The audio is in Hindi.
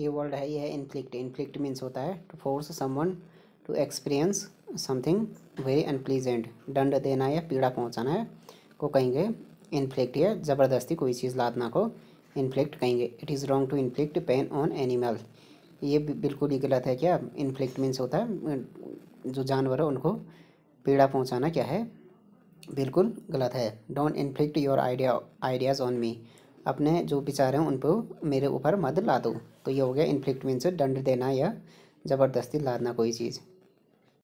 ये वर्ड है ये है इन्फ्लिक्ट इन्फ्लिक्ट मीन्स होता है to force someone to experience something very unpleasant दंड देना या पीड़ा पहुंचाना है को कहेंगे इन्फ्लिक्ट या ज़बरदस्ती कोई चीज़ लादना को इन्फ्लिक्ट कहेंगे it is wrong to inflict pain on animal ये बिल्कुल ही गलत है क्या इन्फ्लिक्ट मीन्स होता है जो जानवर है उनको पीड़ा पहुँचाना क्या है बिल्कुल गलत है don't inflict your idea ideas on me अपने जो विचार हैं उन पर मेरे ऊपर मद ला दो तो ये हो गया इन्फ्लिक्ट मीन्स से दंड देना या ज़बरदस्ती लादना कोई चीज़